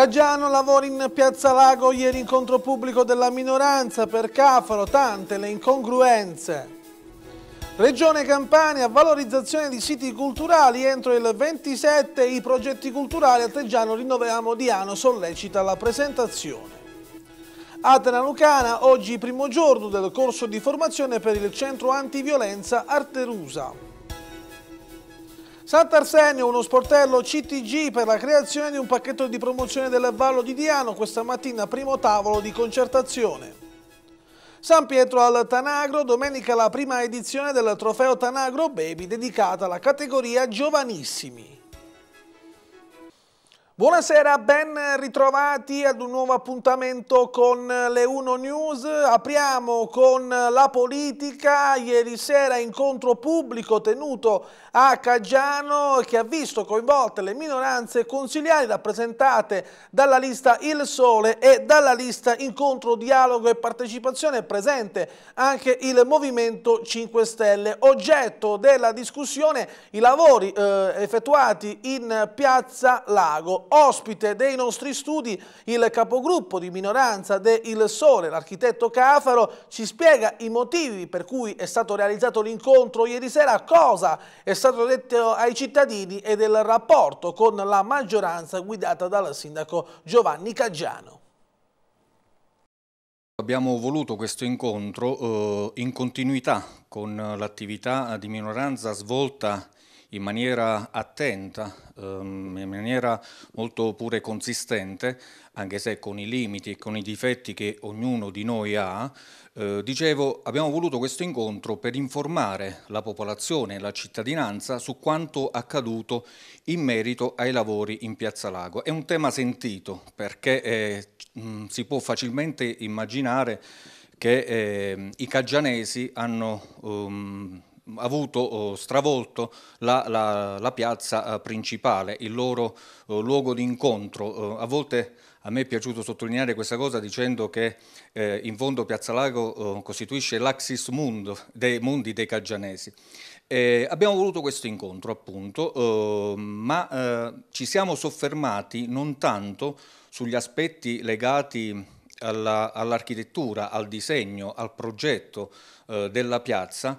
Caggiano lavora in Piazza Lago, ieri incontro pubblico della minoranza per Cafaro, tante le incongruenze. Regione Campania, valorizzazione di siti culturali, entro il 27 i progetti culturali a Teggiano rinnoviamo Diano sollecita la presentazione. Atena Lucana, oggi primo giorno del corso di formazione per il centro antiviolenza Arterusa. Sant'Arsenio, uno sportello CTG per la creazione di un pacchetto di promozione del Vallo di Diano, questa mattina primo tavolo di concertazione. San Pietro al Tanagro, domenica la prima edizione del trofeo Tanagro Baby dedicata alla categoria giovanissimi. Buonasera, ben ritrovati ad un nuovo appuntamento con le Uno News. Apriamo con la politica. Ieri sera incontro pubblico tenuto a Caggiano che ha visto coinvolte le minoranze consigliari rappresentate dalla lista Il Sole e dalla lista Incontro, Dialogo e Partecipazione presente anche il Movimento 5 Stelle. Oggetto della discussione i lavori eh, effettuati in Piazza Lago ospite dei nostri studi il capogruppo di minoranza de Il Sole, l'architetto Cafaro, ci spiega i motivi per cui è stato realizzato l'incontro ieri sera, cosa è stato detto ai cittadini e del rapporto con la maggioranza guidata dal sindaco Giovanni Caggiano. Abbiamo voluto questo incontro eh, in continuità con l'attività di minoranza svolta in maniera attenta, ehm, in maniera molto pure consistente, anche se con i limiti e con i difetti che ognuno di noi ha, eh, dicevo abbiamo voluto questo incontro per informare la popolazione e la cittadinanza su quanto accaduto in merito ai lavori in Piazza Lago. È un tema sentito perché è, eh, si può facilmente immaginare che eh, i caggianesi hanno um, avuto oh, stravolto la, la, la, piazza eh, principale, il loro oh, luogo di incontro. Eh, a volte a me è piaciuto sottolineare questa cosa dicendo che eh, in fondo Piazza Lago oh, costituisce l'axis mundo, dei mondi dei caggianesi. Eh, abbiamo voluto questo incontro appunto, ma eh, ci siamo soffermati non tanto sugli aspetti legati all'architettura, al disegno, al progetto della piazza,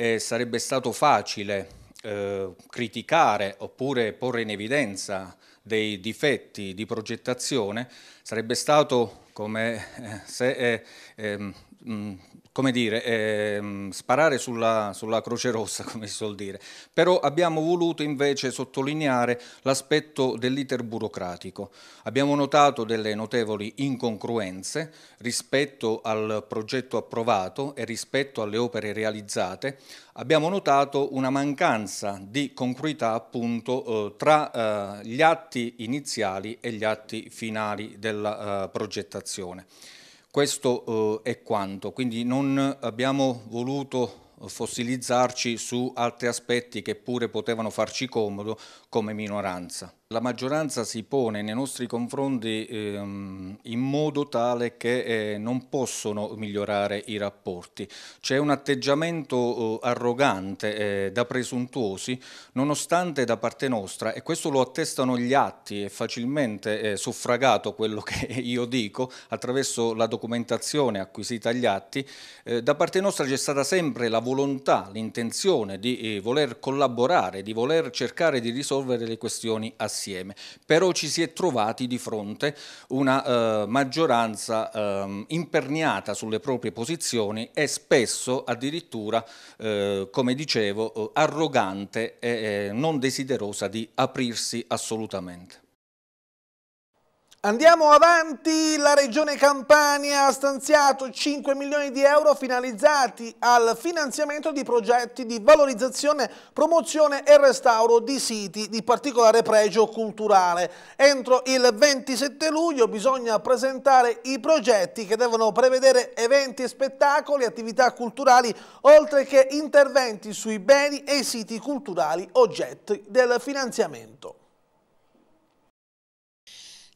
eh, sarebbe stato facile eh, criticare oppure porre in evidenza dei difetti di progettazione, sarebbe stato come eh, se mh, eh, ehm, mm, come dire, ehm, sparare sulla, sulla, Croce Rossa, come si suol dire, però abbiamo voluto invece sottolineare l'aspetto dell'iter burocratico. Abbiamo notato delle notevoli incongruenze rispetto al progetto approvato e rispetto alle opere realizzate, abbiamo notato una mancanza di congruità appunto eh, tra eh, gli atti iniziali e gli atti finali della eh, progettazione. Questo eh, è quanto, quindi non abbiamo voluto eh, fossilizzarci su altri aspetti che pure potevano farci comodo come minoranza. La maggioranza si pone nei nostri confronti ehm, in modo tale che eh, non possono migliorare i rapporti. C'è un atteggiamento eh, arrogante eh, da presuntuosi, nonostante da parte nostra, e questo lo attestano gli atti, è facilmente eh, suffragato quello che io dico attraverso la documentazione acquisita agli atti, eh, da parte nostra c'è stata sempre la volontà, l'intenzione di eh, voler collaborare, di voler cercare di risolvere le questioni assieme assieme, però ci si è trovati di fronte una eh, maggioranza eh, imperniata sulle proprie posizioni e spesso addirittura, eh, come dicevo, eh, arrogante e eh, non desiderosa di aprirsi assolutamente. Andiamo avanti, la Regione Campania ha stanziato 5 milioni di euro finalizzati al finanziamento di progetti di valorizzazione, promozione e restauro di siti di particolare pregio culturale. Entro il 27 luglio bisogna presentare i progetti che devono prevedere eventi e spettacoli, attività culturali, oltre che interventi sui beni e siti culturali oggetti del finanziamento.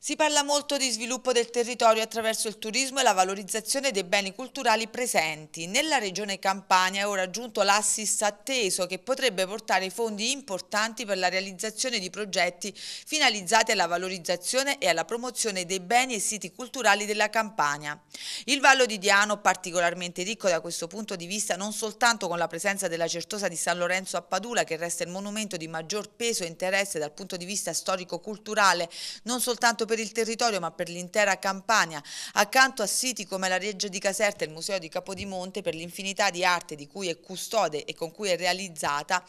Si parla molto di sviluppo del territorio attraverso il turismo e la valorizzazione dei beni culturali presenti. Nella regione Campania è ora giunto l'assist atteso che potrebbe portare fondi importanti per la realizzazione di progetti finalizzati alla valorizzazione e alla promozione dei beni e siti culturali della Campania. Il Vallo di Diano, particolarmente ricco da questo punto di vista, non soltanto con la presenza della Certosa di San Lorenzo a Padula, che resta il monumento di maggior peso e interesse dal punto di vista storico-culturale, non soltanto per per il territorio ma per l'intera Campania, accanto a siti come la Reggio di Caserta e il Museo di Capodimonte per l'infinità di arte di cui è custode e con cui è realizzata,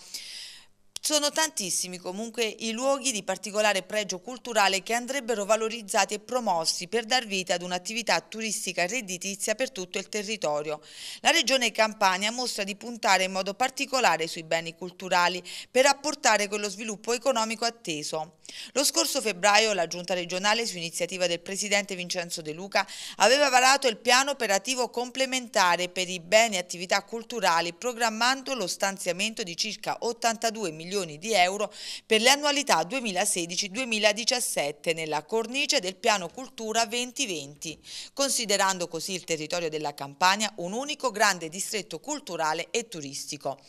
sono tantissimi comunque i luoghi di particolare pregio culturale che andrebbero valorizzati e promossi per dar vita ad un'attività turistica redditizia per tutto il territorio. La Regione Campania mostra di puntare in modo particolare sui beni culturali per apportare quello sviluppo economico atteso. Lo scorso febbraio la Giunta regionale, su iniziativa del Presidente Vincenzo De Luca, aveva varato il piano operativo complementare per i beni e attività culturali, programmando lo stanziamento di circa 82 milioni milioni di euro per le annualità 2016-2017 nella cornice del Piano Cultura 2020, considerando così il territorio della Campania un unico grande distretto culturale e turistico.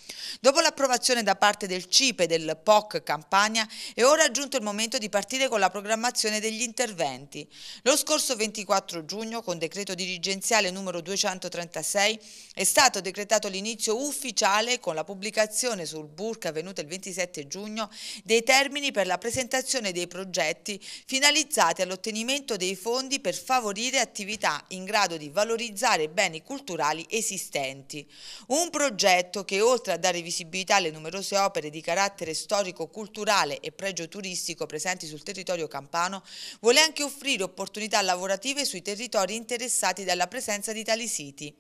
Dopo l'approvazione da parte del CIPE del POC Campania è ora giunto il momento di partire con la programmazione degli interventi. Lo scorso 24 giugno, con decreto dirigenziale numero 236, è stato decretato l'inizio ufficiale con la pubblicazione sul Burca avvenuta il 26 27 giugno dei termini per la presentazione dei progetti finalizzati all'ottenimento dei fondi per favorire attività in grado di valorizzare beni culturali esistenti. Un progetto che oltre a dare visibilità alle numerose opere di carattere storico, culturale e pregio turistico presenti sul territorio campano, vuole anche offrire opportunità lavorative sui territori interessati dalla presenza di tali siti.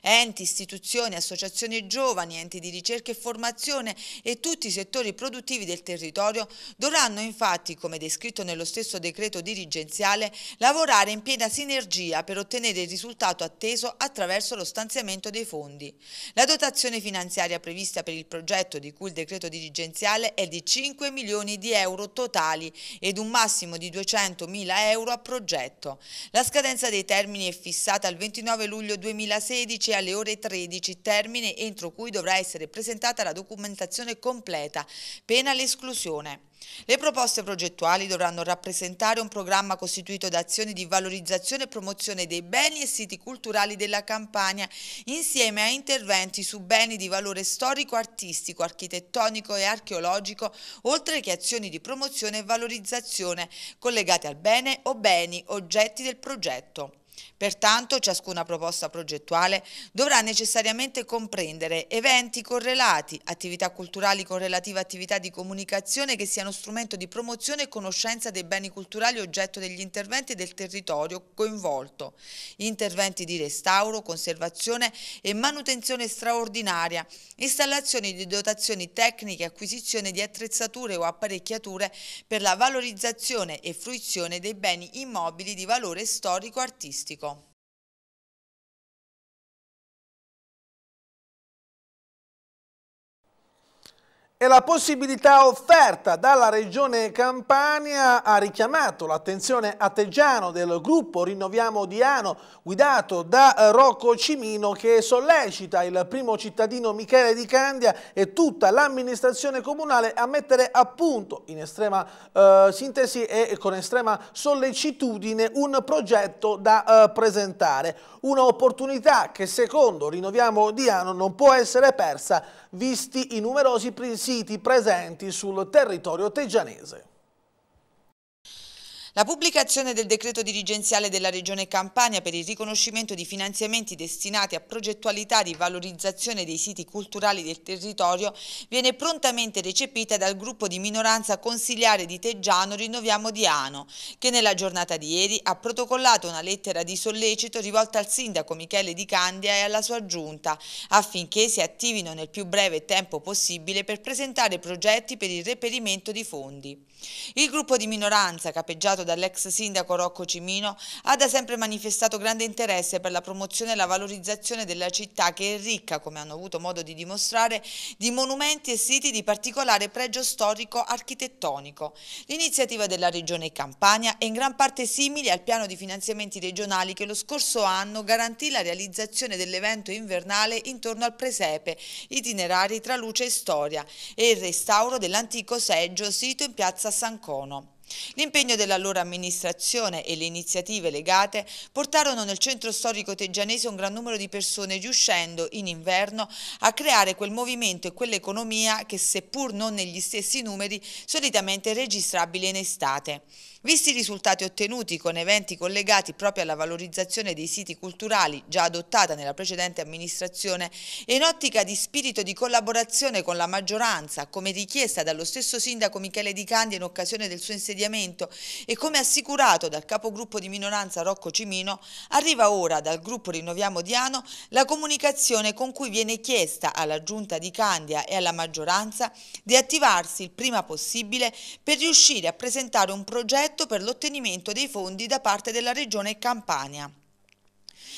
Enti, istituzioni, associazioni giovani, enti di ricerca e formazione e tutti i settori settori produttivi del territorio dovranno infatti, come descritto nello stesso decreto dirigenziale, lavorare in piena sinergia per ottenere il risultato atteso attraverso lo stanziamento dei fondi. La dotazione finanziaria prevista per il progetto di cui il decreto dirigenziale è di 5 milioni di euro totali ed un massimo di 200 mila euro a progetto. La scadenza dei termini è fissata al 29 luglio 2016 alle ore 13, termine entro cui dovrà essere presentata la documentazione completa violenza, pena l'esclusione. Le proposte progettuali dovranno rappresentare un programma costituito da azioni di valorizzazione e promozione dei beni e siti culturali della Campania, insieme a interventi su beni di valore storico, artistico, architettonico e archeologico, oltre che azioni di promozione e valorizzazione collegate al bene o beni oggetti del progetto. Pertanto ciascuna proposta progettuale dovrà necessariamente comprendere eventi correlati, attività culturali con relativa attività di comunicazione che siano strumento di promozione e conoscenza dei beni culturali oggetto degli interventi del territorio coinvolto, interventi di restauro, conservazione e manutenzione straordinaria, installazioni di dotazioni tecniche, acquisizione di attrezzature o apparecchiature per la valorizzazione e fruizione dei beni immobili di valore storico-artistico turístico. E la possibilità offerta dalla Regione Campania ha richiamato l'attenzione a Teggiano del gruppo Rinnoviamo Diano guidato da eh, Rocco Cimino che sollecita il primo cittadino Michele Di Candia e tutta l'amministrazione comunale a mettere a punto in estrema eh, sintesi e con estrema sollecitudine un progetto da eh, presentare. Un'opportunità che secondo Rinnoviamo Diano non può essere persa visti i numerosi siti presenti sul territorio teggianese. La pubblicazione del decreto dirigenziale della Regione Campania per il riconoscimento di finanziamenti destinati a progettualità di valorizzazione dei siti culturali del territorio viene prontamente recepita dal gruppo di minoranza consigliare di Teggiano Rinnoviamo Diano, che nella giornata di ieri ha protocollato una lettera di sollecito rivolta al sindaco Michele Di Candia e alla sua giunta affinché si attivino nel più breve tempo possibile per presentare progetti per il reperimento di fondi. Il gruppo di minoranza capeggiato dall'ex sindaco Rocco Cimino, ha da sempre manifestato grande interesse per la promozione e la valorizzazione della città che è ricca, come hanno avuto modo di dimostrare, di monumenti e siti di particolare pregio storico architettonico. L'iniziativa della Regione Campania è in gran parte simile al piano di finanziamenti regionali che lo scorso anno garantì la realizzazione dell'evento invernale intorno al presepe, itinerari tra luce e storia, e il restauro dell'antico seggio sito in piazza San Cono. L'impegno della loro amministrazione e le iniziative legate portarono nel centro storico teggianese un gran numero di persone riuscendo in inverno a creare quel movimento e quell'economia che seppur non negli stessi numeri solitamente registrabili in estate. Visti i risultati ottenuti con eventi collegati proprio alla valorizzazione dei siti culturali già adottata nella precedente amministrazione e in ottica di spirito di collaborazione con la maggioranza, come richiesta dallo stesso sindaco Michele Di Candia in occasione del suo insediamento e come assicurato dal capogruppo di minoranza Rocco Cimino, arriva ora dal gruppo Rinnoviamo Diano la comunicazione con cui viene chiesta alla giunta di Candia e alla maggioranza di attivarsi il prima possibile per riuscire a presentare un progetto progetto per l'ottenimento dei fondi da parte della Regione Campania.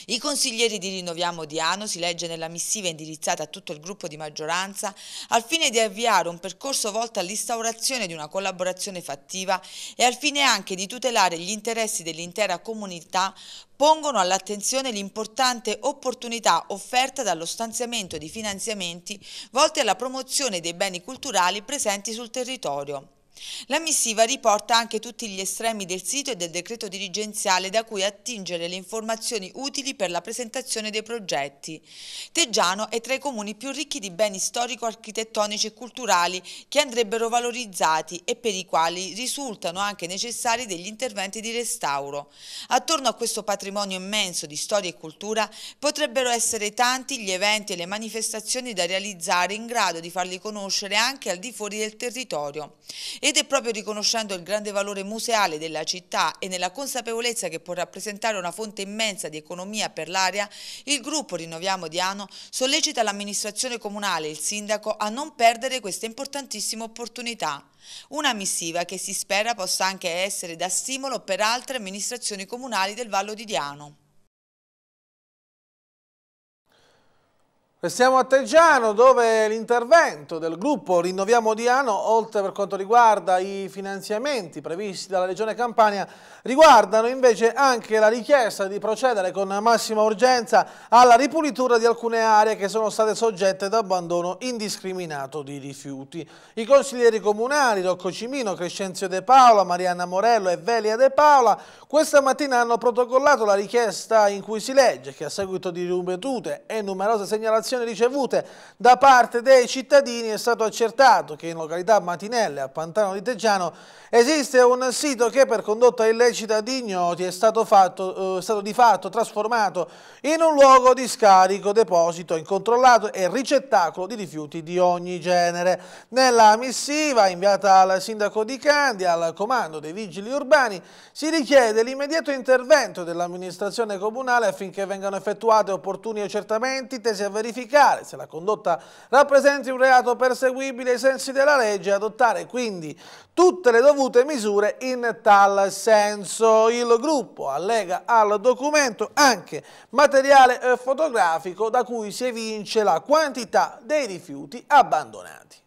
I consiglieri di Rinnoviamo Diano, si legge nella missiva indirizzata a tutto il gruppo di maggioranza, al fine di avviare un percorso volto all'instaurazione di una collaborazione fattiva e al fine anche di tutelare gli interessi dell'intera comunità, pongono all'attenzione l'importante opportunità offerta dallo stanziamento di finanziamenti volti alla promozione dei beni culturali presenti sul territorio. La missiva riporta anche tutti gli estremi del sito e del decreto dirigenziale da cui attingere le informazioni utili per la presentazione dei progetti. Teggiano è tra i comuni più ricchi di beni storico-architettonici e culturali che andrebbero valorizzati e per i quali risultano anche necessari degli interventi di restauro. Attorno a questo patrimonio immenso di storia e cultura potrebbero essere tanti gli eventi e le manifestazioni da realizzare in grado di farli conoscere anche al di fuori del territorio. E ed è proprio riconoscendo il grande valore museale della città e nella consapevolezza che può rappresentare una fonte immensa di economia per l'area, il gruppo Rinnoviamo Diano sollecita l'amministrazione comunale e il sindaco a non perdere questa importantissima opportunità. Una missiva che si spera possa anche essere da stimolo per altre amministrazioni comunali del Vallo di Diano. Restiamo a Teggiano dove l'intervento del gruppo Rinnoviamo Diano, oltre per quanto riguarda i finanziamenti previsti dalla Regione Campania, riguardano invece anche la richiesta di procedere con massima urgenza alla ripulitura di alcune aree che sono state soggette ad abbandono indiscriminato di rifiuti. I consiglieri comunali Rocco Cimino, Crescenzio De Paola, Marianna Morello e Velia De Paola questa mattina hanno protocollato la richiesta in cui si legge che a seguito di ripetute e numerose segnalazioni segnalazioni ricevute da parte dei cittadini è stato accertato che in località Matinelle a Pantano di Teggiano esiste un sito che per condotta illecita di ignoti è stato, fatto, eh, è stato di fatto trasformato in un luogo di scarico, deposito incontrollato e ricettacolo di rifiuti di ogni genere. Nella missiva inviata al sindaco di Candia, al comando dei vigili urbani, si richiede l'immediato intervento dell'amministrazione comunale affinché vengano effettuati opportuni accertamenti tesi a verificare verificare se la condotta rappresenti un reato perseguibile ai sensi della legge e adottare quindi tutte le dovute misure in tal senso. Il gruppo allega al documento anche materiale eh, fotografico da cui si evince la quantità dei rifiuti abbandonati.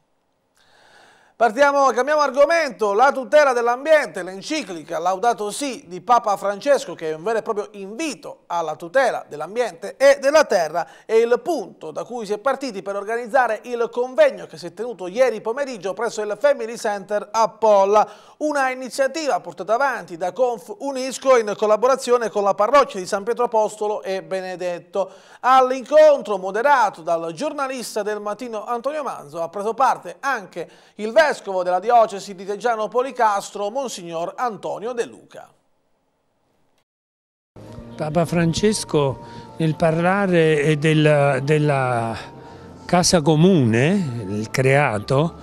Partiamo, cambiamo argomento, la tutela dell'ambiente, l'enciclica Laudato Si di Papa Francesco che è un vero e proprio invito alla tutela dell'ambiente e della terra è il punto da cui si è partiti per organizzare il convegno che si è tenuto ieri pomeriggio presso il Family Center a Polla, una iniziativa portata avanti da Conf Unisco in collaborazione con la parrocchia di San Pietro Apostolo e Benedetto. All'incontro moderato dal giornalista del mattino Antonio Manzo ha preso parte anche il vescovo vescovo della diocesi di Teggiano Policastro, Monsignor Antonio De Luca. Papa Francesco nel parlare eh, della, della casa comune, il creato,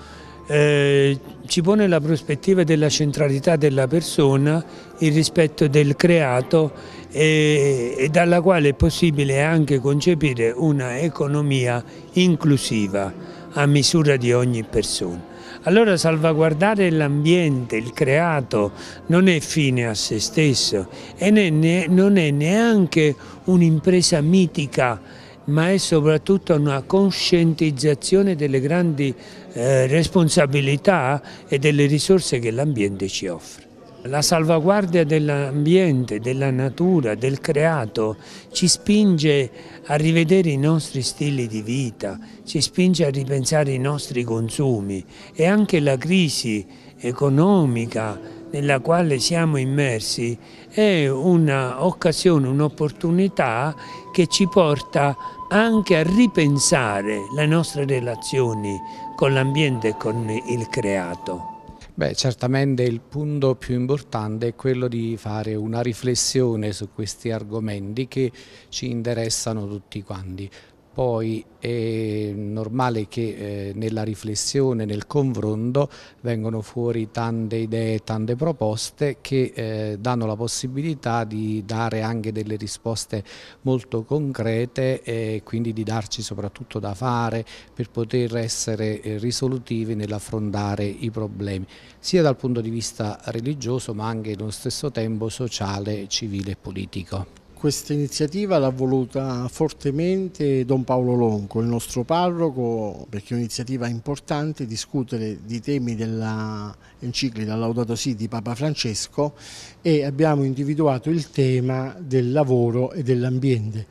eh, ci pone la prospettiva della centralità della persona, il rispetto del creato e, e dalla quale è possibile anche concepire una economia inclusiva a misura di ogni persona. Allora salvaguardare l'ambiente, il creato, non è fine a se stesso e non è neanche un'impresa mitica, ma è soprattutto una conscientizzazione delle grandi eh, responsabilità e delle risorse che l'ambiente ci offre. La salvaguardia dell'ambiente, della natura, del creato ci spinge a rivedere i nostri stili di vita, ci spinge a ripensare i nostri consumi e anche la crisi economica nella quale siamo immersi è un'occasione, un'opportunità che ci porta anche a ripensare le nostre relazioni con l'ambiente e con il creato. Beh, certamente il punto più importante è quello di fare una riflessione su questi argomenti che ci interessano tutti quanti poi è normale che eh, nella riflessione, nel confronto vengano fuori tante idee, tante proposte che eh, danno la possibilità di dare anche delle risposte molto concrete e quindi di darci soprattutto da fare per poter essere eh, risolutivi nell'affrontare i problemi sia dal punto di vista religioso ma anche nello stesso tempo sociale, civile e politico. Questa iniziativa l'ha voluta fortemente Don Paolo Lonco, il nostro parroco, perché è un'iniziativa importante discutere di temi dell'enciclica Laudato Si di Papa Francesco e abbiamo individuato il tema del lavoro e dell'ambiente.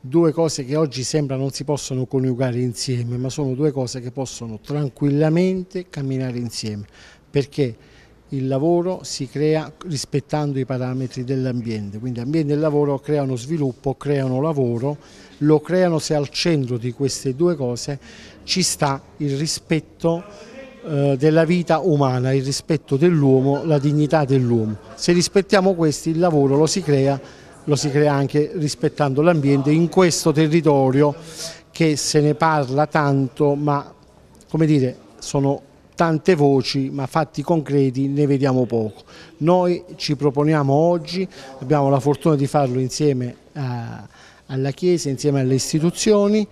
Due cose che oggi sembra non si possono coniugare insieme, ma sono due cose che possono tranquillamente camminare insieme, perché il lavoro si crea rispettando i parametri dell'ambiente, quindi ambiente e lavoro creano sviluppo, creano lavoro, lo creano se al centro di queste due cose ci sta il rispetto eh, della vita umana, il rispetto dell'uomo, la dignità dell'uomo. Se rispettiamo questi il lavoro lo si crea, lo si crea anche rispettando l'ambiente in questo territorio che se ne parla tanto ma come dire sono tante voci ma fatti concreti ne vediamo poco. Noi ci proponiamo oggi, abbiamo la fortuna di farlo insieme a, eh, alla Chiesa, insieme alle istituzioni,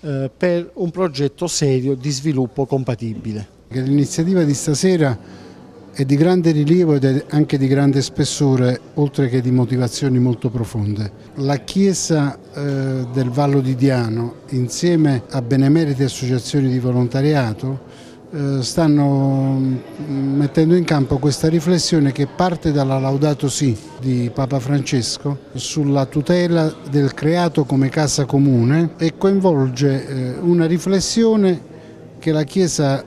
eh, per un progetto serio di sviluppo compatibile. L'iniziativa di stasera è di grande rilievo ed è anche di grande spessore, oltre che di motivazioni molto profonde. La Chiesa eh, del Vallo di Diano, insieme a benemerite associazioni di volontariato, eh, stanno mm, mettendo in campo questa riflessione che parte dalla Laudato Si di Papa Francesco sulla tutela del creato come casa comune e coinvolge eh, una riflessione che la Chiesa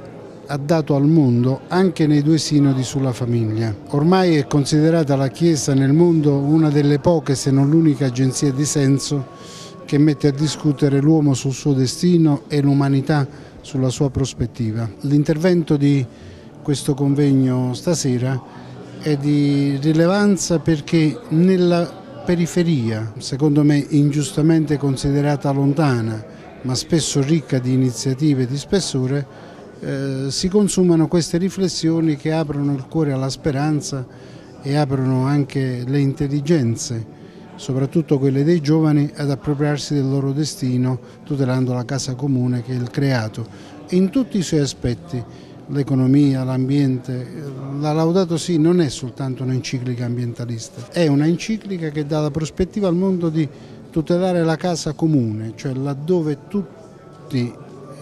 ha dato al mondo anche nei due sinodi sulla famiglia. Ormai è considerata la Chiesa nel mondo una delle poche se non l'unica agenzia di senso che mette a discutere l'uomo sul suo destino e l'umanità sulla sua prospettiva. L'intervento di questo convegno stasera è di rilevanza perché nella periferia, secondo me ingiustamente considerata lontana, ma spesso ricca di iniziative e di spessore, eh, si consumano queste riflessioni che aprono il cuore alla speranza e aprono anche le intelligenze soprattutto quelle dei giovani, ad appropriarsi del loro destino tutelando la casa comune che è il creato in tutti i suoi aspetti, l'economia, l'ambiente. La Laudato Si non è soltanto un'enciclica ambientalista, è un'enciclica che dà la prospettiva al mondo di tutelare la casa comune, cioè laddove tutti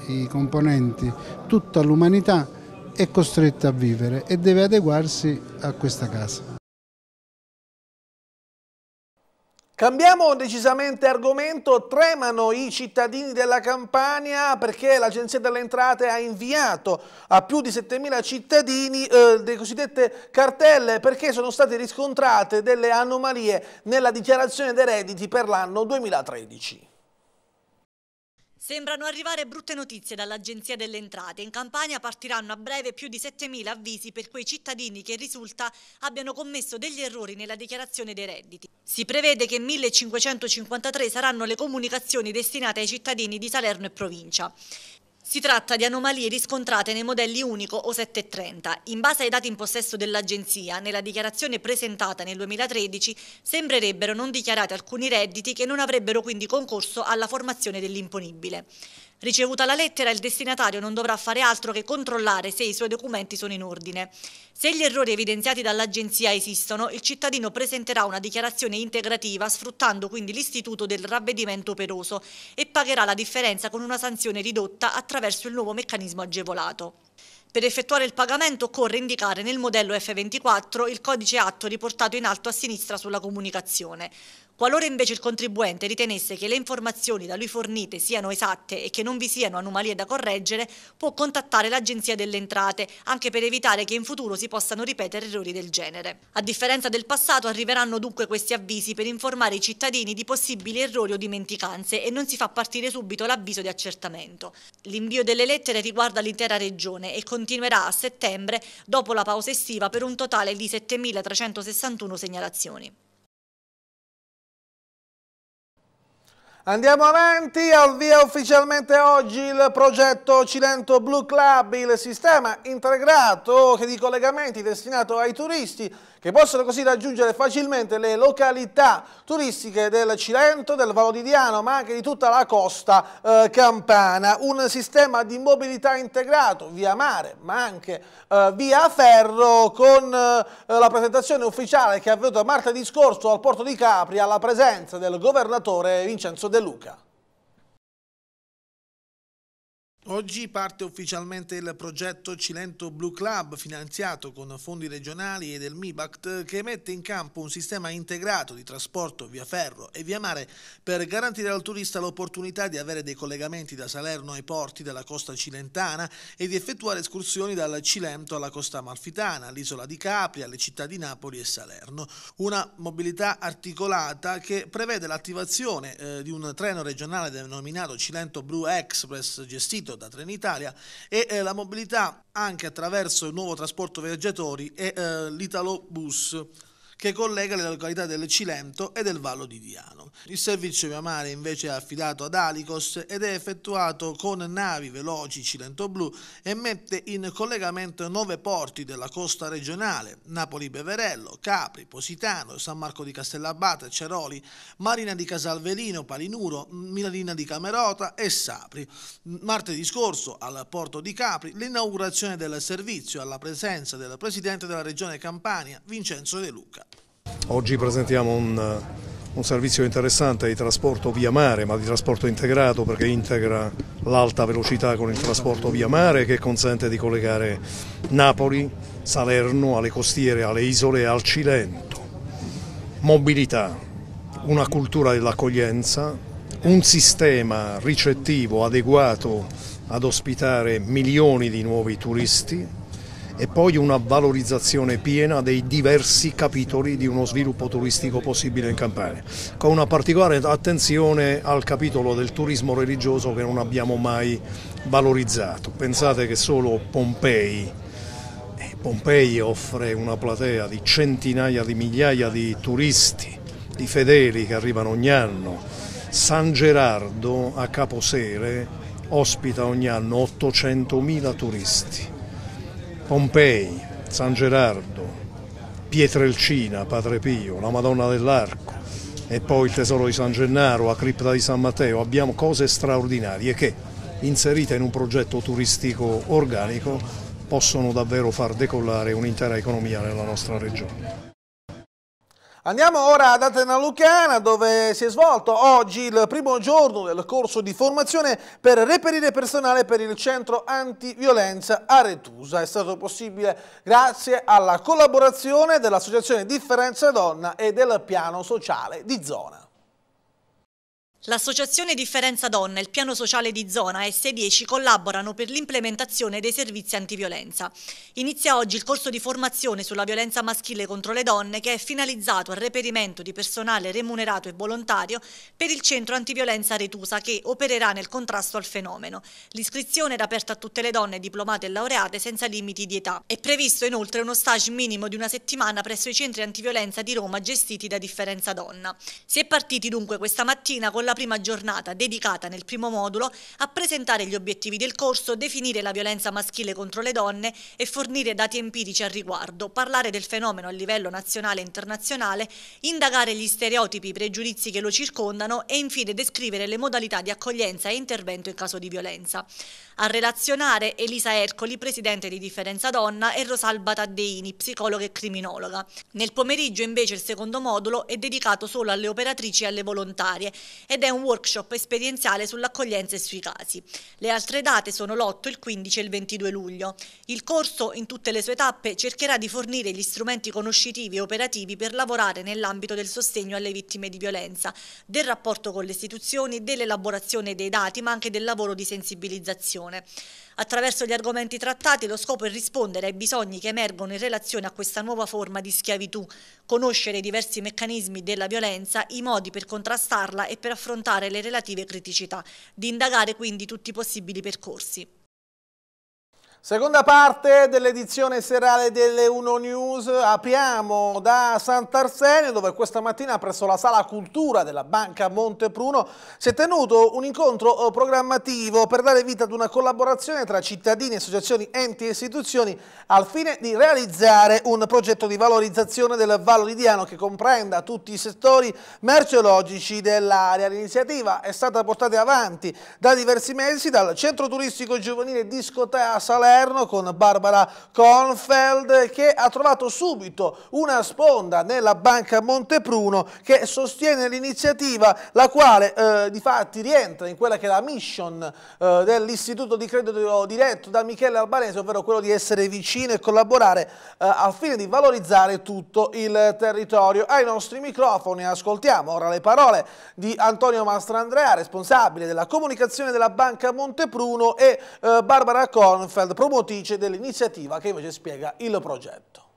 i componenti, tutta l'umanità è costretta a vivere e deve adeguarsi a questa casa. Cambiamo decisamente argomento, tremano i cittadini della Campania perché l'Agenzia delle Entrate ha inviato a più di 7.000 cittadini eh, le cosiddette cartelle perché sono state riscontrate delle anomalie nella dichiarazione dei redditi per l'anno 2013. Sembrano arrivare brutte notizie dall'Agenzia delle Entrate. In Campania partiranno a breve più di 7.000 avvisi per quei cittadini che risulta abbiano commesso degli errori nella dichiarazione dei redditi. Si prevede che 1.553 saranno le comunicazioni destinate ai cittadini di Salerno e provincia. Si tratta di anomalie riscontrate nei modelli unico o 730. In base ai dati in possesso dell'agenzia, nella dichiarazione presentata nel 2013 sembrerebbero non dichiarati alcuni redditi che non avrebbero quindi concorso alla formazione dell'imponibile. Ricevuta la lettera, il destinatario non dovrà fare altro che controllare se i suoi documenti sono in ordine. Se gli errori evidenziati dall'agenzia esistono, il cittadino presenterà una dichiarazione integrativa sfruttando quindi l'istituto del ravvedimento operoso e pagherà la differenza con una sanzione ridotta attraverso il nuovo meccanismo agevolato. Per effettuare il pagamento occorre indicare nel modello F24 il codice atto riportato in alto a sinistra sulla comunicazione. Qualora invece il contribuente ritenesse che le informazioni da lui fornite siano esatte e che non vi siano anomalie da correggere, può contattare l'Agenzia delle Entrate, anche per evitare che in futuro si possano ripetere errori del genere. A differenza del passato arriveranno dunque questi avvisi per informare i cittadini di possibili errori o dimenticanze e non si fa partire subito l'avviso di accertamento. L'invio delle lettere riguarda l'intera regione e continuerà a settembre dopo la pausa estiva per un totale di 7.361 segnalazioni. Andiamo avanti, al via ufficialmente oggi il progetto Cilento Blue Club, il sistema integrato di collegamenti destinato ai turisti che possono così raggiungere facilmente le località turistiche del Cilento, del Valodiviano, ma anche di tutta la costa eh, campana. Un sistema di mobilità integrato via mare, ma anche eh, via ferro, con eh, la presentazione ufficiale che è avvenuta martedì scorso al porto di Capri alla presenza del governatore Vincenzo De Luca. Oggi parte ufficialmente il progetto Cilento Blue Club finanziato con fondi regionali e del MIBACT che mette in campo un sistema integrato di trasporto via ferro e via mare per garantire al turista l'opportunità di avere dei collegamenti da Salerno ai porti della costa cilentana e di effettuare escursioni dal Cilento alla costa amalfitana, all'isola di Capri, alle città di Napoli e Salerno. Una mobilità articolata che prevede l'attivazione eh, di un treno regionale denominato Cilento Blue Express gestito da Trenitalia e eh, la mobilità anche attraverso il nuovo trasporto viaggiatori e eh, l'Italobus che collega le località del Cilento e del Vallo di Diano. Il servizio via mare invece è affidato ad Alicos ed è effettuato con navi veloci Cilento Blu e mette in collegamento nove porti della costa regionale, Napoli Beverello, Capri, Positano, San Marco di Castellabate, Ceroli, Marina di Casalvelino, Palinuro, Milanina di Camerota e Sapri. Martedì scorso al porto di Capri l'inaugurazione del servizio alla presenza del Presidente della Regione Campania, Vincenzo De Luca. Oggi presentiamo un, un servizio interessante di trasporto via mare, ma di trasporto integrato perché integra l'alta velocità con il trasporto via mare che consente di collegare Napoli, Salerno, alle costiere, alle isole e al Cilento. Mobilità, una cultura dell'accoglienza, un sistema ricettivo adeguato ad ospitare milioni di nuovi turisti e poi una valorizzazione piena dei diversi capitoli di uno sviluppo turistico possibile in Campania, con una particolare attenzione al capitolo del turismo religioso che non abbiamo mai valorizzato. Pensate che solo Pompei Pompei offre una platea di centinaia di migliaia di turisti, di fedeli che arrivano ogni anno. San Gerardo a Caposere ospita ogni anno 800.000 turisti. Pompei, San Gerardo, Pietrelcina, Padre Pio, la Madonna dell'Arco e poi il tesoro di San Gennaro, la cripta di San Matteo, abbiamo cose straordinarie che inserite in un progetto turistico organico possono davvero far decollare un'intera economia nella nostra regione. Andiamo ora ad Atena Lucana dove si è svolto oggi il primo giorno del corso di formazione per reperire personale per il centro antiviolenza Aretusa. È stato possibile grazie alla collaborazione dell'Associazione Differenza Donna e del piano sociale di zona. L'associazione Differenza Donna e il piano sociale di zona S10 collaborano per l'implementazione dei servizi antiviolenza. Inizia oggi il corso di formazione sulla violenza maschile contro le donne che è finalizzato al reperimento di personale remunerato e volontario per il centro antiviolenza Retusa che opererà nel contrasto al fenomeno. L'iscrizione è aperta a tutte le donne diplomate e laureate senza limiti di età. È previsto inoltre uno stage minimo di una settimana presso i centri antiviolenza di Roma gestiti da Differenza Donna. Si è partiti dunque questa mattina con la la prima giornata dedicata nel primo modulo a presentare gli obiettivi del corso, definire la violenza maschile contro le donne e fornire dati empirici al riguardo, parlare del fenomeno a livello nazionale e internazionale, indagare gli stereotipi, e i pregiudizi che lo circondano e infine descrivere le modalità di accoglienza e intervento in caso di violenza. A relazionare Elisa Ercoli, presidente di Differenza Donna, e Rosalba Taddeini, psicologa e criminologa. Nel pomeriggio invece il secondo modulo è dedicato solo alle operatrici e alle volontarie ed ed è un workshop esperienziale sull'accoglienza e sui casi. Le altre date sono l'8, il 15 e il 22 luglio. Il corso, in tutte le sue tappe, cercherà di fornire gli strumenti conoscitivi e operativi per lavorare nell'ambito del sostegno alle vittime di violenza, del rapporto con le istituzioni, dell'elaborazione dei dati, ma anche del lavoro di sensibilizzazione. Attraverso gli argomenti trattati lo scopo è rispondere ai bisogni che emergono in relazione a questa nuova forma di schiavitù, conoscere i diversi meccanismi della violenza, i modi per contrastarla e per affrontare le relative criticità, di indagare quindi tutti i possibili percorsi. Seconda parte dell'edizione serale delle Uno News. Apriamo da Sant'Arsenio dove questa mattina presso la Sala Cultura della Banca Montepruno si è tenuto un incontro eh, programmativo per dare vita ad una collaborazione tra cittadini, associazioni, enti e istituzioni al fine di realizzare un progetto di valorizzazione del Vallo Lidiano che comprenda tutti i settori merceologici dell'area. L'iniziativa è stata portata avanti da diversi mesi dal Centro Turistico Giovanile Discotea Salerno all'interno con Barbara Kornfeld che ha trovato subito una sponda nella banca Montepruno che sostiene l'iniziativa la quale eh, di fatti rientra in quella che è la mission eh, dell'istituto di credito diretto da Michele Albanese ovvero quello di essere vicino e collaborare eh, al fine di valorizzare tutto il territorio. Ai nostri microfoni ascoltiamo ora le parole di Antonio Mastrandrea responsabile della comunicazione della banca Montepruno e eh, Barbara Kornfeld promotrice dell'iniziativa che invece spiega il progetto.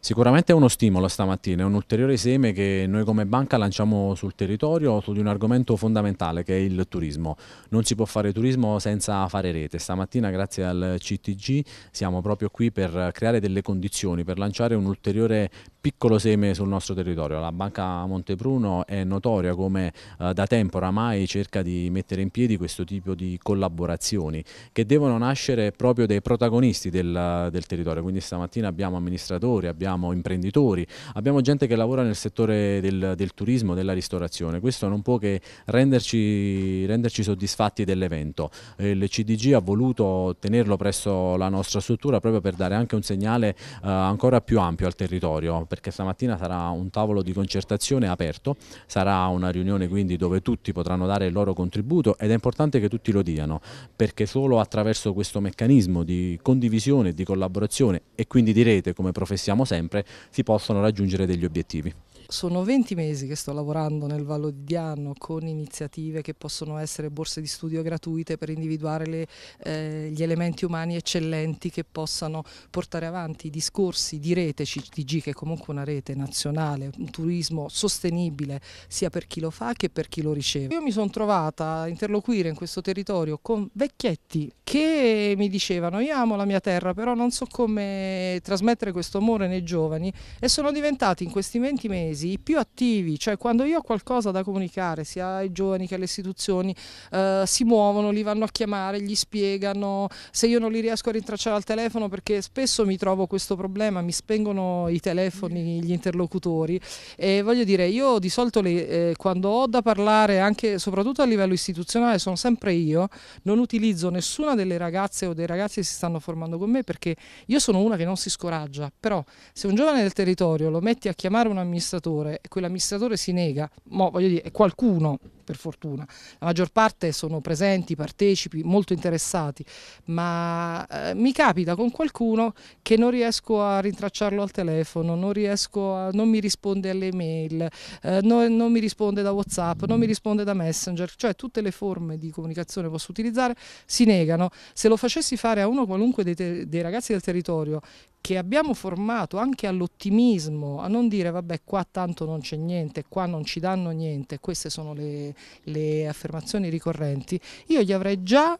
Sicuramente è uno stimolo stamattina, è un ulteriore seme che noi come banca lanciamo sul territorio su di un argomento fondamentale che è il turismo. Non si può fare turismo senza fare rete. Stamattina grazie al CTG siamo proprio qui per creare delle condizioni, per lanciare un ulteriore piccolo seme sul nostro territorio. La Banca Montepruno è notoria come eh, da tempo oramai cerca di mettere in piedi questo tipo di collaborazioni che devono nascere proprio dai protagonisti del, del territorio. Quindi stamattina abbiamo amministratori, abbiamo imprenditori, abbiamo gente che lavora nel settore del, del turismo, della ristorazione. Questo non può che renderci, renderci soddisfatti dell'evento. Il CDG ha voluto tenerlo presso la nostra struttura proprio per dare anche un segnale eh, ancora più ampio al territorio perché stamattina sarà un tavolo di concertazione aperto, sarà una riunione quindi dove tutti potranno dare il loro contributo ed è importante che tutti lo diano perché solo attraverso questo meccanismo di condivisione, di collaborazione e quindi di rete come professiamo sempre si possono raggiungere degli obiettivi. Sono 20 mesi che sto lavorando nel Vallo di Diano con iniziative che possono essere borse di studio gratuite per individuare le, eh, gli elementi umani eccellenti che possano portare avanti i discorsi di rete CTG che è comunque una rete nazionale, un turismo sostenibile sia per chi lo fa che per chi lo riceve. Io mi sono trovata a interloquire in questo territorio con vecchietti che mi dicevano io amo la mia terra però non so come trasmettere questo amore nei giovani e sono diventati in questi 20 mesi paesi, i più attivi, cioè quando io ho qualcosa da comunicare, sia ai giovani che alle istituzioni, eh, si muovono, li vanno a chiamare, gli spiegano, se io non li riesco a rintracciare al telefono perché spesso mi trovo questo problema, mi spengono i telefoni, gli interlocutori e voglio dire, io di solito le, eh, quando ho da parlare anche soprattutto a livello istituzionale sono sempre io, non utilizzo nessuna delle ragazze o dei ragazzi che si stanno formando con me perché io sono una che non si scoraggia, però se un giovane del territorio lo metti a chiamare un amministratore amministratore e quell'amministratore si nega, mo, voglio dire, è qualcuno per fortuna. La maggior parte sono presenti, partecipi, molto interessati, ma eh, mi capita con qualcuno che non riesco a rintracciarlo al telefono, non, riesco a, non mi risponde alle mail, eh, non, non mi risponde da Whatsapp, non mi risponde da Messenger, cioè tutte le forme di comunicazione posso utilizzare si negano. Se lo facessi fare a uno qualunque dei, dei ragazzi del territorio che abbiamo formato anche all'ottimismo, a non dire vabbè qua tanto non c'è niente, qua non ci danno niente, queste sono le, le affermazioni ricorrenti, io gli avrei già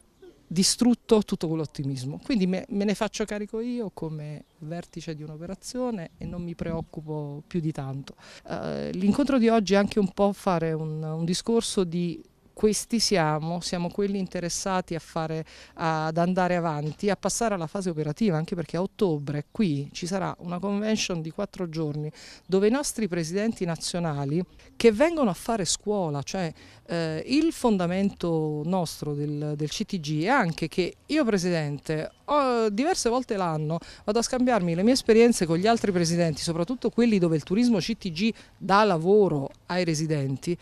distrutto tutto quell'ottimismo. Quindi me, me, ne faccio carico io come vertice di un'operazione e non mi preoccupo più di tanto. Uh, l'incontro di oggi è anche un po' fare un, un discorso di questi siamo, siamo quelli interessati a fare, ad andare avanti, a passare alla fase operativa, anche perché a ottobre qui ci sarà una convention di quattro giorni dove i nostri presidenti nazionali che vengono a fare scuola, cioè eh, il fondamento nostro del, del, CTG è anche che io presidente ho, diverse volte l'anno vado a scambiarmi le mie esperienze con gli altri presidenti, soprattutto quelli dove il turismo CTG dà lavoro ai residenti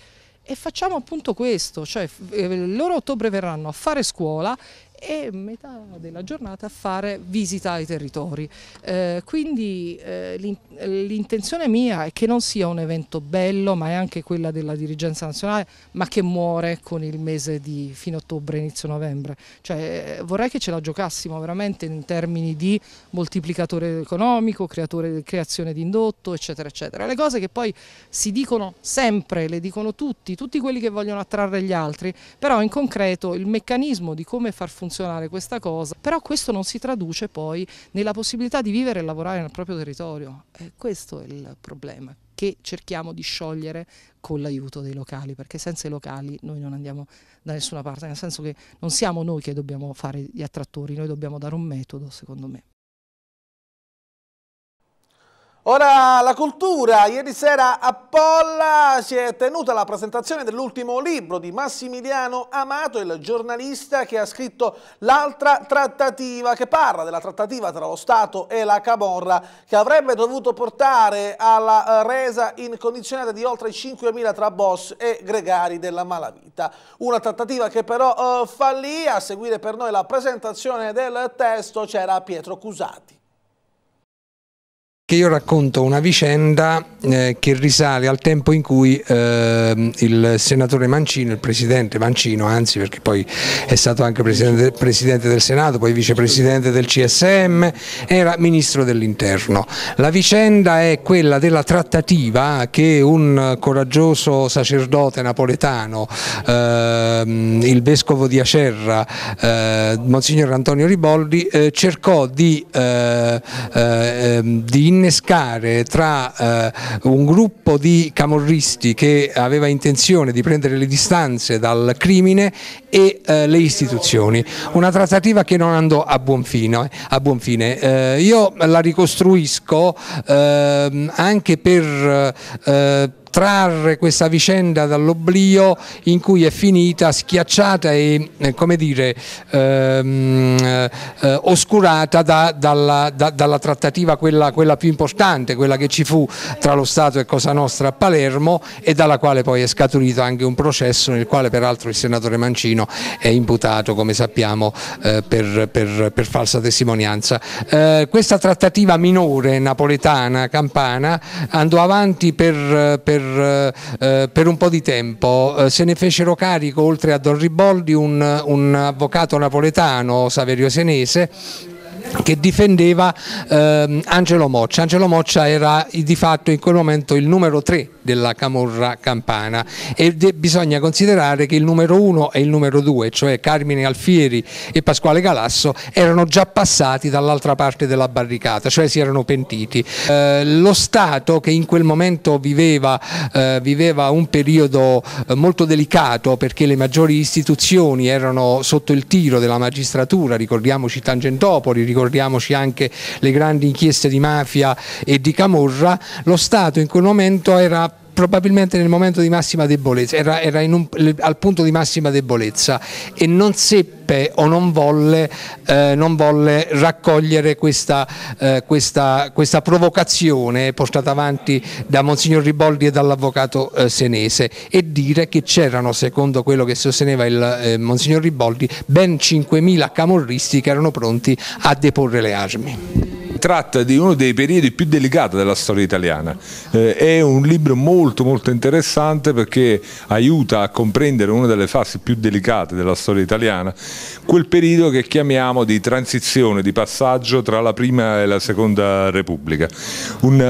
e facciamo appunto questo, cioè eh, loro a ottobre verranno a fare scuola e metà della giornata fare visita ai territori. Eh, quindi eh, l'intenzione mia è che non sia un evento bello, ma è anche quella della dirigenza nazionale, ma che muore con il mese di fine ottobre, inizio novembre. Cioè, eh, vorrei che ce la giocassimo veramente in termini di moltiplicatore economico, creatore, creazione di indotto, eccetera, eccetera. Le cose che poi si dicono sempre, le dicono tutti, tutti quelli che vogliono attrarre gli altri, però in concreto il meccanismo di come far funzionare funzionare questa cosa, però questo non si traduce poi nella possibilità di vivere e lavorare nel proprio territorio. Eh, questo è il problema che cerchiamo di sciogliere con l'aiuto dei locali, perché senza i locali noi non andiamo da nessuna parte, nel senso che non siamo noi che dobbiamo fare gli attrattori, noi dobbiamo dare un metodo, secondo me. Ora la cultura, ieri sera a Polla si è tenuta la presentazione dell'ultimo libro di Massimiliano Amato, il giornalista che ha scritto l'altra trattativa, che parla della trattativa tra lo Stato e la Camorra, che avrebbe dovuto portare alla eh, resa incondizionata di oltre 5.000 tra boss e gregari della malavita. Una trattativa che però eh, fallì, a seguire per noi la presentazione del testo c'era Pietro Cusati che io racconto una vicenda eh, che risale al tempo in cui eh, il senatore Mancino, il presidente Mancino, anzi perché poi è stato anche presidente, presidente del Senato, poi vicepresidente del CSM, era ministro dell'interno. La vicenda è quella della trattativa che un coraggioso sacerdote napoletano, eh, il vescovo di Acerra, eh, Monsignor Antonio Riboldi, eh, cercò di, eh, ehm, di innescare tra eh, un gruppo di camorristi che aveva intenzione di prendere le distanze dal crimine e eh, le istituzioni. Una trattativa che non andò a buon fine. Eh, a buon fine. Eh, io la ricostruisco ehm, anche per eh, trarre questa vicenda dall'oblio in cui è finita schiacciata e eh, come dire, ehm, eh, oscurata da, dalla, da, dalla, trattativa quella, quella, più importante, quella che ci fu tra lo Stato e Cosa Nostra a Palermo e dalla quale poi è scaturito anche un processo nel quale peraltro il senatore Mancino è imputato come sappiamo eh, per, per, per, falsa testimonianza. Eh, questa trattativa minore napoletana, campana, andò avanti per, per per, eh, eh, per, un po' di tempo. Eh, se ne fecero carico, oltre a Don Riboldi, un, un avvocato napoletano, Saverio Senese, che difendeva ehm, Angelo Moccia. Angelo Moccia era di fatto in quel momento il numero 3 della camorra campana e bisogna considerare che il numero 1 e il numero 2, cioè Carmine Alfieri e Pasquale Galasso, erano già passati dall'altra parte della barricata, cioè si erano pentiti. Eh, lo Stato che in quel momento viveva, eh, viveva un periodo eh, molto delicato perché le maggiori istituzioni erano sotto il tiro della magistratura, ricordiamoci Tangentopoli, ricordiamoci anche le grandi inchieste di mafia e di camorra, lo Stato in quel momento era probabilmente nel momento di massima debolezza, era, era un, al punto di massima debolezza e non seppe o non volle, eh, non volle raccogliere questa, eh, questa, questa, provocazione portata avanti da Monsignor Riboldi e dall'avvocato eh, senese e dire che c'erano, secondo quello che sosteneva il eh, Monsignor Riboldi, ben 5.000 camorristi che erano pronti a deporre le armi tratta di uno dei periodi più delicati della storia italiana. Eh, è un libro molto molto interessante perché aiuta a comprendere una delle fasi più delicate della storia italiana, quel periodo che chiamiamo di transizione, di passaggio tra la prima e la seconda Repubblica. Un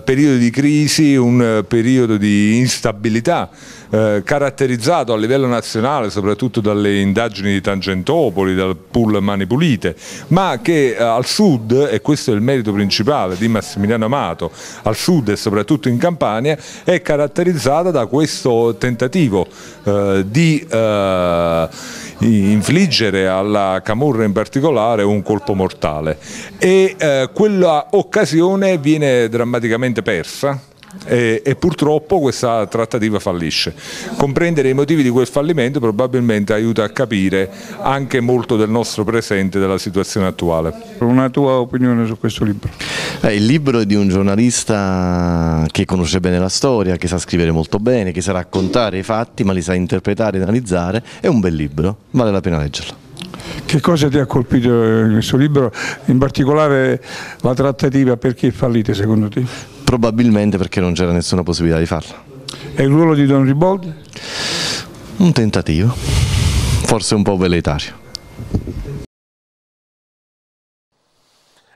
uh, periodo di crisi, un uh, periodo di instabilità eh, caratterizzato a livello nazionale soprattutto dalle indagini di Tangentopoli, dal pool Mani Pulite, ma che eh, al sud, e questo è il merito principale di Massimiliano Amato, al sud e soprattutto in Campania, è caratterizzata da questo tentativo eh, di eh, infliggere alla Camorra in particolare un colpo mortale e eh, quella occasione viene drammaticamente persa e, e, purtroppo questa trattativa fallisce. Comprendere i motivi di quel fallimento probabilmente aiuta a capire anche molto del nostro presente, della situazione attuale. Una tua opinione su questo libro? Eh, il libro è di un giornalista che conosce bene la storia, che sa scrivere molto bene, che sa raccontare i fatti ma li sa interpretare e analizzare, è un bel libro, vale la pena leggerlo. Che cosa ti ha colpito in questo libro, in particolare la trattativa, perché è fallita secondo te? probabilmente perché non c'era nessuna possibilità di farlo. E il ruolo di Don Riboldi? Un tentativo, forse un po' veletario.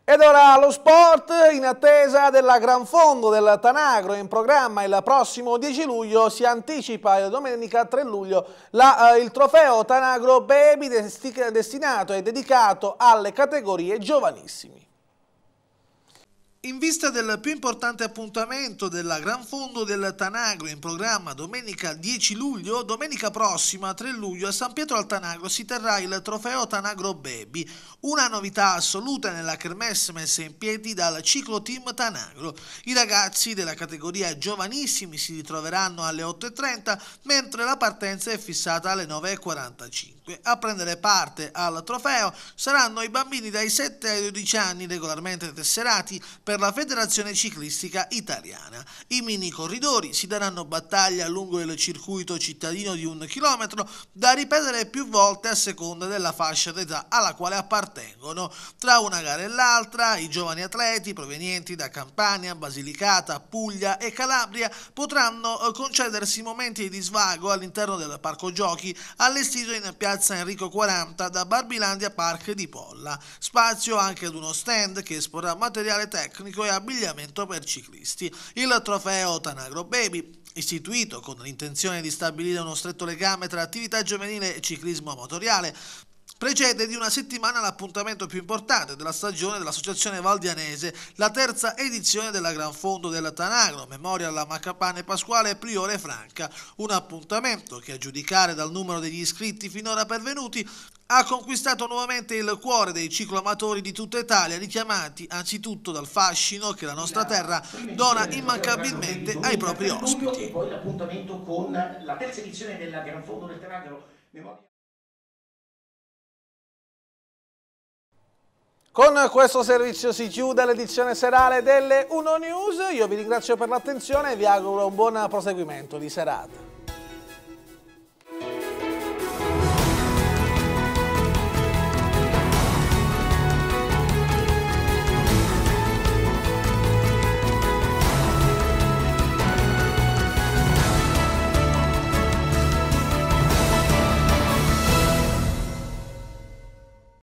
Ed ora lo sport, in attesa della Gran Fondo del Tanagro in programma il prossimo 10 luglio si anticipa domenica 3 luglio la, eh, il trofeo Tanagro Baby destinato e dedicato alle categorie giovanissimi. In vista del più importante appuntamento della Gran Fondo del Tanagro in programma domenica 10 luglio, domenica prossima 3 luglio a San Pietro al Tanagro si terrà il trofeo Tanagro Baby, una novità assoluta nella kermesse messa in piedi dal ciclo team Tanagro. I ragazzi della categoria giovanissimi si ritroveranno alle 8.30 mentre la partenza è fissata alle 9.45 a prendere parte al trofeo saranno i bambini dai 7 ai 12 anni regolarmente tesserati per la Federazione Ciclistica Italiana. I mini corridori si daranno battaglia lungo il circuito cittadino di un chilometro da ripetere più volte a seconda della fascia d'età alla quale appartengono. Tra una gara e l'altra i giovani atleti provenienti da Campania, Basilicata, Puglia e Calabria potranno concedersi momenti di svago all'interno del parco giochi allestito in piazza piazza Enrico 40 da Barbilandia Park di Polla. Spazio anche ad uno stand che esporrà materiale tecnico e abbigliamento per ciclisti. Il trofeo Tanagro Baby istituito con l'intenzione di stabilire uno stretto legame tra attività giovanile e ciclismo motoriale, Precede di una settimana l'appuntamento più importante della stagione dell'Associazione Valdianese, la terza edizione della Gran Fondo del Tanagro, memoria alla Macapane Pasquale e Priore Franca. Un appuntamento che, a giudicare dal numero degli iscritti finora pervenuti, ha conquistato nuovamente il cuore dei cicloamatori di tutta Italia, richiamati anzitutto dal fascino che la nostra terra dona immancabilmente ai propri ospiti. Poi l'appuntamento con la terza edizione della Gran Fondo del Tanagro. Con questo servizio si chiude l'edizione serale delle Uno News. Io vi ringrazio per l'attenzione e vi auguro un buon proseguimento di serata.